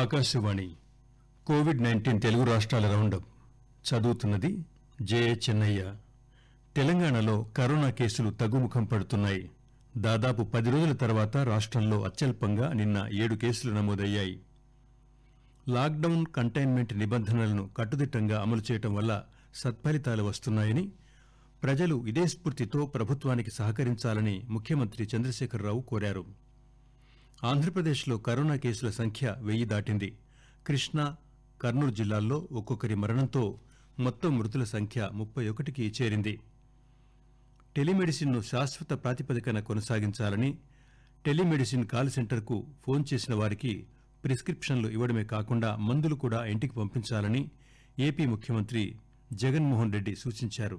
Akashvani Covid nineteen Telugu రాష్ట్రాల round up చదువుతున్నది జే చెన్నయ్య తెలంగాణలో కరోనా కేసులు తగ్గుముఖం పడుతున్నాయి దాదాపు పది రోజుల తర్వాత రాష్ట్రంలో అత్యల్పంగా నిన్న ఏడు కేసులు నమోదయ్యాయి లాక్డౌన్ కంటైన్మెంట్ నిబంధనలను కట్టుదిట్టంగా అమలు చేయడం వల్ల సత్ఫలితాలు వస్తున్నాయని ప్రజలు ఇదే స్ఫూర్తితో ప్రభుత్వానికి సహకరించాలని ముఖ్యమంత్రి చంద్రశేఖరరావు కోరారు ఆంధ్రప్రదేశ్లో కరోనా కేసుల సంఖ్య వెయ్యి దాటింది కృష్ణా కర్నూలు జిల్లాల్లో ఒక్కొక్కరి మరణంతో మొత్తం మృతుల సంఖ్య ముప్పై ఒకటికి చేరింది టెలిమెడిసిన్ను శాశ్వత ప్రాతిపదికన కొనసాగించాలని టెలిమెడిసిన్ కాల్ సెంటర్కు ఫోన్ చేసిన వారికి ప్రిస్క్రిప్షన్లు ఇవ్వడమే కాకుండా మందులు కూడా ఇంటికి పంపించాలని ఏపీ ముఖ్యమంత్రి జగన్మోహన్ రెడ్డి సూచించారు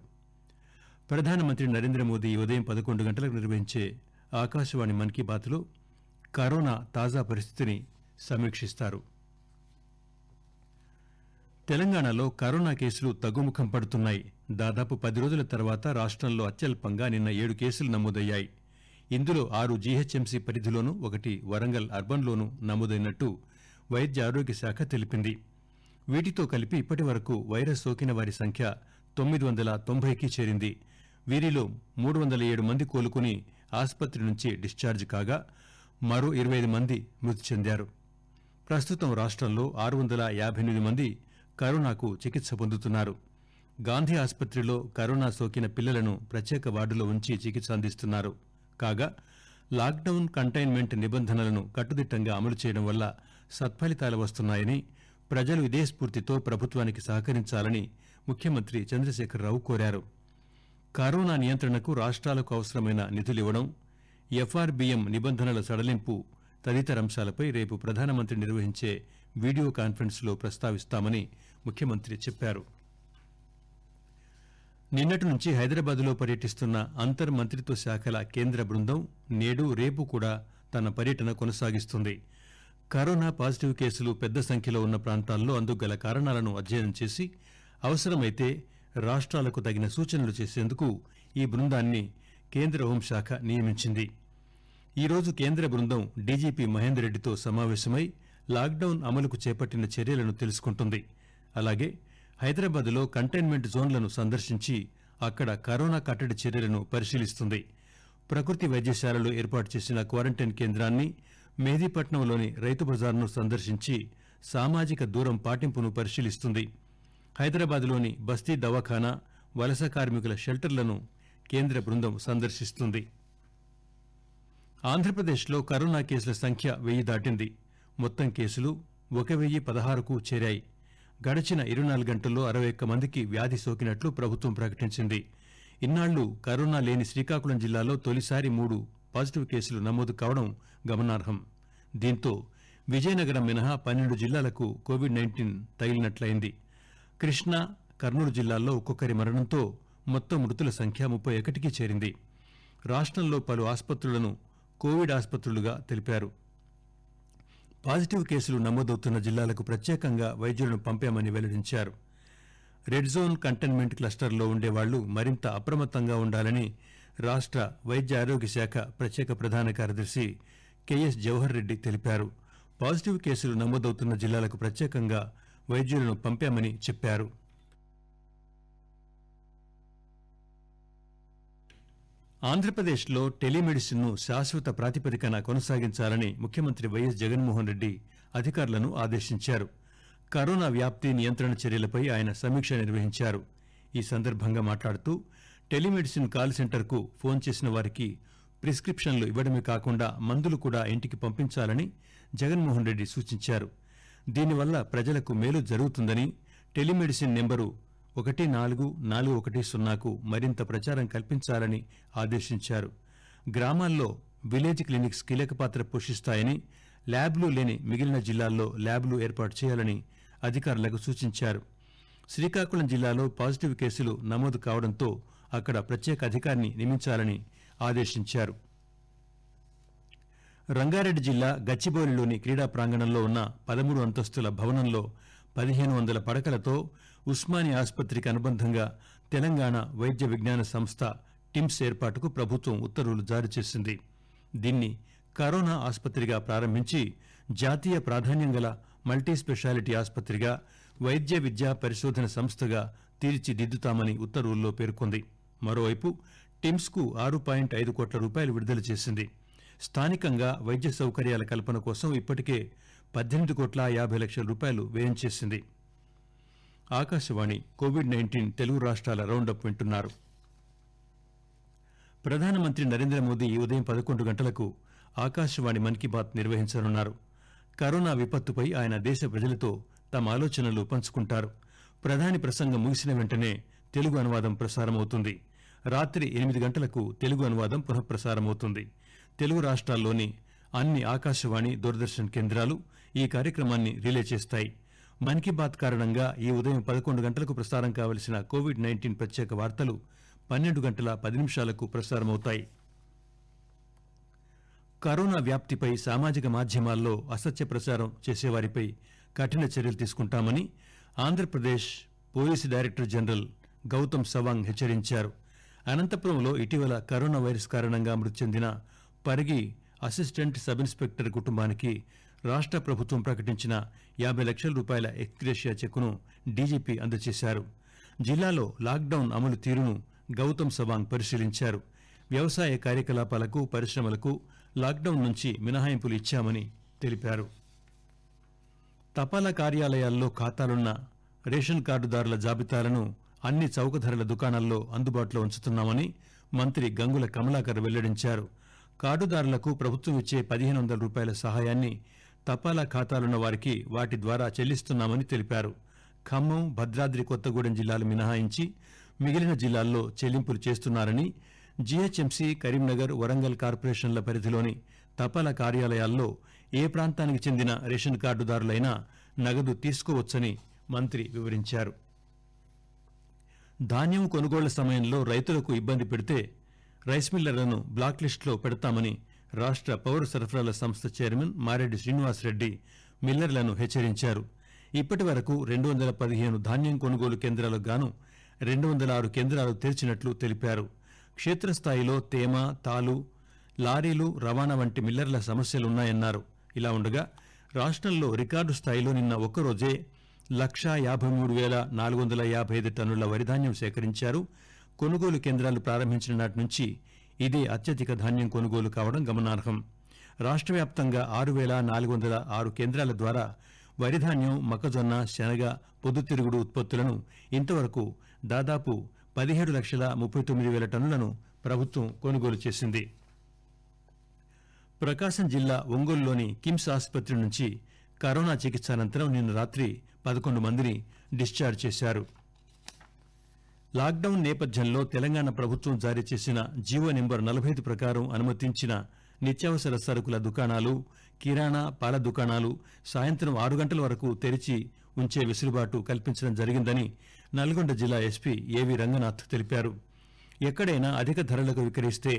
ప్రధానమంత్రి నరేంద్ర మోదీ ఉదయం పదకొండు గంటలకు నిర్వహించే ఆకాశవాణి మన్ కీ బాత్లో కరోనా తాజా పరిస్థితిని సమీక్షిస్తారు తెలంగాణలో కరోనా కేసులు తగ్గుముఖం పడుతున్నాయి దాదాపు పది రోజుల తర్వాత రాష్టంలో అత్యల్పంగా నిన్న ఏడు కేసులు నమోదయ్యాయి ఇందులో ఆరు జీహెచ్ఎంసీ పరిధిలోనూ ఒకటి వరంగల్ అర్బన్లోనూ నమోదైనట్టు వైద్య ఆరోగ్య శాఖ తెలిపింది వీటితో కలిపి ఇప్పటి వరకు వైరస్ సోకిన వారి సంఖ్య తొమ్మిది వందల తొంభైకి చేరింది వీరిలో మూడు వందల ఏడు మంది కోలుకుని ఆసుపత్రి నుంచి డిశ్చార్జ్ కాగా మరో ఇరవై ఐదు మంది మృతి చెందారు ప్రస్తుతం రాష్ట్రంలో ఆరు వందల యాభై ఎనిమిది మంది కరోనాకు చికిత్స పొందుతున్నారు గాంధీ ఆసుపత్రిలో కరోనా సోకిన పిల్లలను ప్రత్యేక వార్డులో ఉంచి చికిత్స అందిస్తున్నారు కాగా లాక్డౌన్ కంటైన్మెంట్ నిబంధనలను కట్టుదిట్టంగా అమలు చేయడం వల్ల సత్ఫలితాలు వస్తున్నాయని ప్రజలు ఇదే స్ఫూర్తితో ప్రభుత్వానికి సహకరించాలని ముఖ్యమంత్రి చంద్రశేఖరరావు కోరారు కరోనా నియంత్రణకు రాష్ట్రాలకు అవసరమైన నిధులివ్వడం ఎఫ్ఆర్బిఎం నిబంధనల సడలింపు తదితర అంశాలపై రేపు ప్రధానమంత్రి నిర్వహించే వీడియో లో ప్రస్తావిస్తామని ముఖ్యమంత్రి చెప్పారు నిన్నటి నుంచి హైదరాబాద్లో పర్యటిస్తున్న అంతర్ మంత్రిత్వ శాఖల కేంద్ర బృందం నేడు రేపు కూడా తన పర్యటన కొనసాగిస్తుంది కరోనా పాజిటివ్ కేసులు పెద్ద సంఖ్యలో ఉన్న ప్రాంతాల్లో అందుగల కారణాలను అధ్యయనం చేసి అవసరమైతే రాష్ట్రాలకు తగిన సూచనలు చేసేందుకు ఈ బృందాన్ని కేంద్ర హోంశాఖ నియమించింది ఈరోజు కేంద్ర బృందం డీజీపీ మహేందర్ రెడ్డితో సమావేశమై లాక్డౌన్ అమలుకు చేపట్టిన చర్యలను తెలుసుకుంటుంది అలాగే హైదరాబాద్లో కంటైన్మెంట్ జోన్లను సందర్శించి అక్కడ కరోనా కట్టడి చర్యలను పరిశీలిస్తుంది ప్రకృతి వైద్యశాలలు ఏర్పాటు చేసిన క్వారంటైన్ కేంద్రాన్ని మేధీపట్నంలోని రైతు బజార్ను సందర్శించి సామాజిక దూరం పాటింపును పరిశీలిస్తుంది హైదరాబాద్లోని బస్తీ దవాఖానా వలస కార్మికుల షెల్టర్లను కేంద్ర బృందం సందర్శిస్తుంది ఆంధ్రప్రదేశ్లో కరోనా కేసుల సంఖ్య వెయ్యి దాటింది మొత్తం కేసులు ఒక వెయ్యి పదహారుకు చేరాయి గడచిన ఇరవై నాలుగు గంటల్లో అరవై ఒక్క మందికి వ్యాధి సోకినట్లు ప్రభుత్వం ప్రకటించింది ఇన్నాళ్లు కరోనా లేని శ్రీకాకుళం జిల్లాలో తొలిసారి మూడు పాజిటివ్ కేసులు నమోదు కావడం గమనార్హం దీంతో విజయనగరం మినహా పన్నెండు జిల్లాలకు కోవిడ్ నైన్టీన్ తగిలినట్లయింది కృష్ణా కర్నూలు జిల్లాల్లో ఒక్కొక్కరి మరణంతో మొత్తం మృతుల సంఖ్య ముప్పై ఒకటికి చేరింది రాష్టంలో పలు ఆసుపత్రులను కోవిడ్ ఆసుపత్రులుగా తెలిపారు పాజిటివ్ కేసులు నమోదవుతున్న జిల్లాలకు ప్రత్యేకంగా వైద్యులను పంపామని వెల్లడించారు రెడ్ జోన్ కంటైన్మెంట్ క్లస్టర్లో ఉండేవాళ్లు మరింత అప్రమత్తంగా ఉండాలని రాష్ట వైద్య ఆరోగ్య శాఖ ప్రత్యేక ప్రధాన కార్యదర్శి కెఎస్ జవహర్ రెడ్డి తెలిపారు పాజిటివ్ కేసులు నమోదవుతున్న జిల్లాలకు ప్రత్యేకంగా వైద్యులను పంపామని చెప్పారు ఆంధ్రప్రదేశ్లో టెలిమెడిసిన్ను శాశ్వత ప్రాతిపదికన కొనసాగించాలని ముఖ్యమంత్రి వైఎస్ జగన్మోహన్ రెడ్డి అధికారులను ఆదేశించారు కరోనా వ్యాప్తి నియంత్రణ చర్యలపై ఆయన సమీక్ష నిర్వహించారు ఈ సందర్భంగా మాట్లాడుతూ టెలిమెడిసిన్ కాల్ సెంటర్కు ఫోన్ చేసిన వారికి ప్రిస్క్రిప్షన్లు ఇవ్వడమే కాకుండా మందులు కూడా ఇంటికి పంపించాలని జగన్మోహన్ రెడ్డి సూచించారు దీనివల్ల ప్రజలకు మేలు జరుగుతుందని టెలిమెడిసిన్ నెంబరు ఒకటి నాలుగు నాలుగు ఒకటి సున్నాకు మరింత ప్రచారం కల్పించాలని ఆదేశించారు గ్రామాల్లో విలేజ్ క్లినిక్స్ కీలక పాత్ర పోషిస్తాయని ల్యాబ్లు లేని మిగిలిన జిల్లాల్లో ల్యాబ్లు ఏర్పాటు చేయాలని అధికారులకు సూచించారు శ్రీకాకుళం జిల్లాలో పాజిటివ్ కేసులు నమోదు కావడంతో అక్కడ ప్రత్యేక అధికారిని నియమించాలని ఆదేశించారు రంగారెడ్డి జిల్లా గచ్చిబౌలిలోని క్రీడా ప్రాంగణంలో ఉన్న పదమూడు అంతస్తుల భవనంలో పదిహేను వందల పడకలతో ఉస్మానియా ఆసుపత్రికి అనుబంధంగా తెలంగాణ వైద్య విజ్ఞాన సంస్థ టిమ్స్ ఏర్పాటుకు ప్రభుత్వం ఉత్తర్వులు జారీ చేసింది దీన్ని కరోనా ఆసుపత్రిగా ప్రారంభించి జాతీయ ప్రాధాన్యం గల మల్టీస్పెషాలిటీ ఆసుపత్రిగా వైద్య విద్యా పరిశోధన సంస్థగా తీర్చిదిద్దుతామని ఉత్తర్వుల్లో పేర్కొంది మరోవైపు టిమ్స్కు ఆరు పాయింట్ ఐదు కోట్ల రూపాయలు విడుదల చేసింది స్థానికంగా వైద్య సౌకర్యాల కల్పన కోసం ఇప్పటికే పద్దెనిమిది కోట్ల యాభై లక్షల రూపాయలు వ్యయం చేసింది ఆకాశవాణి కోవిడ్ నైన్టీన్ తెలుగు రాష్ట్రాల రౌండప్ వింటున్నారు ప్రధానమంత్రి నరేంద్ర మోదీ ఈ ఉదయం పదకొండు గంటలకు ఆకాశవాణి మన్ కీ బాత్ నిర్వహించనున్నారు కరోనా విపత్తుపై ఆయన దేశ ప్రజలతో తమ ఆలోచనలు పంచుకుంటారు ప్రధాని ప్రసంగం ముగిసిన వెంటనే తెలుగు అనువాదం ప్రసారమవుతుంది రాత్రి ఎనిమిది గంటలకు తెలుగు అనువాదం ప్రసారమవుతుంది తెలుగు రాష్ట్రాల్లోని అన్ని ఆకాశవాణి దూరదర్శన్ కేంద్రాలు ఈ కార్యక్రమాన్ని రిలే చేస్తాయి మన్ కీ బాత్ కారణంగా ఈ ఉదయం పదకొండు గంటలకు ప్రసారం కావలసిన కోవిడ్ నైన్టీన్ ప్రత్యేక వార్తలు పన్నెండు గంటల పది నిమిషాలకు ప్రసారమవుతాయి కరోనా వ్యాప్తిపై సామాజిక మాధ్యమాల్లో అసత్య ప్రచారం చేసేవారిపై కఠిన చర్యలు తీసుకుంటామని Andhra Pradesh police director general Gautam Sawang హెచ్చరించారు అనంతపురంలో ఇటీవల కరోనా వైరస్ కారణంగా మృతి చెందిన పరిగి అసిస్టెంట్ సబ్ ఇన్స్పెక్టర్ కుటుంబానికి రాష్ట ప్రభుత్వం ప్రకటించిన యాబై లక్షల రూపాయల ఎక్స్గ్రేషియా చెక్కును డీజీపీ అందజేశారు జిల్లాలో లాక్డౌన్ అమలు తీరును గౌతమ్ సవాంగ్ పరిశీలించారు వ్యవసాయ కార్యకలాపాలకు పరిశ్రమలకు లాక్డౌన్ నుంచి మినహాయింపులు ఇచ్చామని తెలిపారు తపాలా కార్యాలయాల్లో ఖాతాలున్న రేషన్ కార్డుదారుల జాబితాలను అన్ని చౌక ధరల దుకాణాల్లో అందుబాటులో ఉంచుతున్నామని మంత్రి గంగుల కమలాకర్ వెల్లడించారు కార్డుదారులకు ప్రభుత్వం ఇచ్చే పదిహేను వందల రూపాయల సహాయాన్ని తపాలా ఖాతాలున్న వారికి వాటి ద్వారా చెల్లిస్తున్నామని తెలిపారు ఖమ్మం భద్రాద్రి కొత్తగూడెం జిల్లాలు మినహాయించి మిగిలిన జిల్లాల్లో చెల్లింపులు చేస్తున్నారని జీహెచ్ఎంసీ కరీంనగర్ వరంగల్ కార్పొరేషన్ల పరిధిలోని తపాలా కార్యాలయాల్లో ఏ ప్రాంతానికి చెందిన రేషన్ కార్డుదారులైనా నగదు తీసుకోవచ్చని మంత్రి వివరించారు ధాన్యం కొనుగోళ్ల సమయంలో రైతులకు ఇబ్బంది పెడితే రైస్ మిల్లర్లను బ్లాక్ లిస్టులో పెడతామని రాష్ట పౌర సరఫరాల సంస్థ చైర్మన్ మారెడ్డి శ్రీనివాసరెడ్డి మిల్లర్లను హెచ్చరించారు ఇప్పటి వరకు రెండు వందల పదిహేను ధాన్యం కొనుగోలు కేంద్రాలకు గాను రెండు వందల ఆరు కేంద్రాలు తెరిచినట్లు తెలిపారు క్షేత్రస్థాయిలో తేమ తాలు లారీలు రవాణా వంటి మిల్లర్ల సమస్యలున్నాయన్నారు ఇలా ఉండగా రాష్ట్రంలో రికార్డు స్థాయిలో నిన్న ఒక్కరోజే లక్షా యాభై మూడు వేల నాలుగు వందల యాభై ఐదు టన్నుల వరిధాన్యం సేకరించారు కొనుగోలు కేంద్రాలు ప్రారంభించిన నాటి నుంచి ఇదే అత్యధిక ధాన్యం కొనుగోలు కావడం గమనార్హం రాష్ట వ్యాప్తంగా ఆరు వేల నాలుగు వందల ఆరు కేంద్రాల ద్వారా వరిధాన్యం మొక్కజొన్న శనగ పొద్దుతిరుగుడు ఉత్పత్తులను ఇంతవరకు దాదాపు పదిహేడు లక్షల ముప్పై తొమ్మిది వేల టన్నులను ప్రభుత్వం కొనుగోలు చేసింది ప్రకాశం జిల్లా ఒంగోలులోని కిమ్స్ ఆసుపత్రి నుంచి కరోనా చికిత్స అనంతరం నిన్న రాత్రి పదకొండు మందిని డిశ్చార్జ్ చేశారు లాక్డౌన్ నేపథ్యంలో తెలంగాణ ప్రభుత్వం జారీ చేసిన జీవో నెంబర్ నలభై ఐదు ప్రకారం అనుమతించిన నిత్యావసర సరుకుల దుకాణాలు కిరాణా పాల దుకాణాలు సాయంత్రం ఆరు గంటల వరకు తెరిచి ఉంచే వెసులుబాటు కల్పించడం జరిగిందని నల్గొండ జిల్లా ఎస్పీ ఏవి రంగనాథ్ తెలిపారు ఎక్కడైనా అధిక ధరలకు విక్రయిస్తే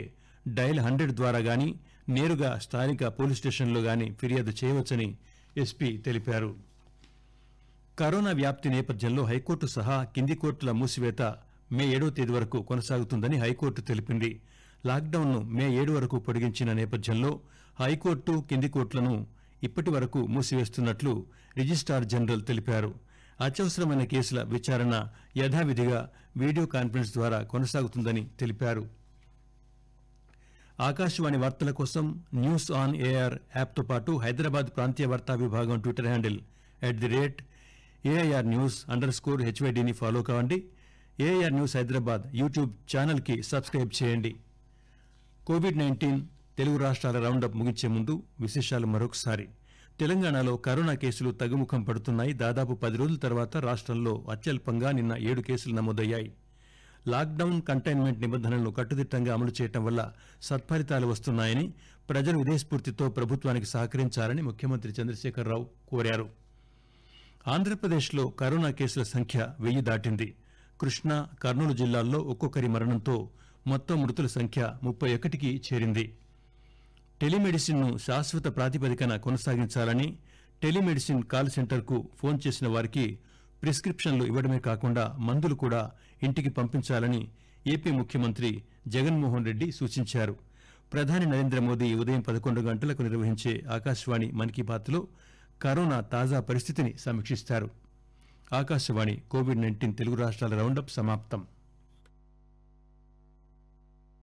డైల్ హండ్రెడ్ ద్వారా గాని నేరుగా స్థానిక పోలీస్ స్టేషన్లో గాని ఫిర్యాదు చేయవచ్చని ఎస్పీ తెలిపారు కరోనా వ్యాప్తి నేపథ్యంలో హైకోర్టు సహా కింది కోర్టుల మూసివేత మే ఏడో తేదీ వరకు కొనసాగుతుందని హైకోర్టు తెలిపింది లాక్డౌన్ను మే ఏడు వరకు పొడిగించిన నేపథ్యంలో హైకోర్టు కింది కోర్టులను ఇప్పటి వరకు మూసివేస్తున్నట్లు రిజిస్టార్ జనరల్ తెలిపారు అత్యవసరమైన కేసుల విచారణ యథావిధిగా వీడియో కాన్ఫరెన్స్ ద్వారా కొనసాగుతుందని తెలిపారు ఆకాశవాణి వార్తల కోసం న్యూస్ ఆన్ ఏఆర్ యాప్తో పాటు హైదరాబాద్ ప్రాంతీయ వార్తా విభాగం twitter handle at the rate AIR news underscore హెచ్వైడిని ఫాలో కావండి ఏఐఆర్ న్యూస్ హైదరాబాద్ యూట్యూబ్ ఛానల్కి సబ్స్క్రైబ్ చేయండి కోవిడ్ నైన్టీన్ తెలుగు రాష్ట్రాల రౌండప్ ముగించే ముందు విశేషాలు మరొకసారి తెలంగాణలో కరోనా కేసులు తగ్గుముఖం పడుతున్నాయి దాదాపు పది రోజుల తర్వాత రాష్ట్రంలో అత్యల్పంగా నిన్న ఏడు కేసులు నమోదయ్యాయి లాక్డౌన్ కంటైన్మెంట్ నిబంధనలను కట్టుదిట్టంగా అమలు చేయడం వల్ల సత్ఫలితాలు వస్తున్నాయని ప్రజలు ఇదే స్ఫూర్తితో ప్రభుత్వానికి సహకరించాలని ముఖ్యమంత్రి చంద్రశేఖరరావు కోరారు ఆంధ్రప్రదేశ్లో కరోనా కేసుల సంఖ్య వెయ్యి దాటింది కృష్ణా కర్నూలు జిల్లాల్లో ఒక్కొక్కరి మరణంతో మొత్తం మృతుల సంఖ్య ముప్పై ఒకటికి చేరింది టెలిమెడిసిన్ను శాశ్వత ప్రాతిపదికన కొనసాగించాలని టెలిమెడిసిన్ కాల్ సెంటర్కు ఫోన్ చేసిన వారికి ప్రిస్క్రిప్షన్లు ఇవ్వడమే కాకుండా మందులు కూడా ఇంటికి పంపించాలని ఏపీ ముఖ్యమంత్రి జగన్మోహన్ రెడ్డి సూచించారు ప్రధాని నరేంద్ర మోదీ ఉదయం పదకొండు గంటలకు నిర్వహించే ఆకాశవాణి మన్ కీ బాత్లో కరోనా తాజా పరిస్థితిని సమీక్షిస్తారు ఆకాశవాణి కోవిడ్ నైన్టీన్ తెలుగు రాష్ట్రాల రౌండప్ సమాప్తం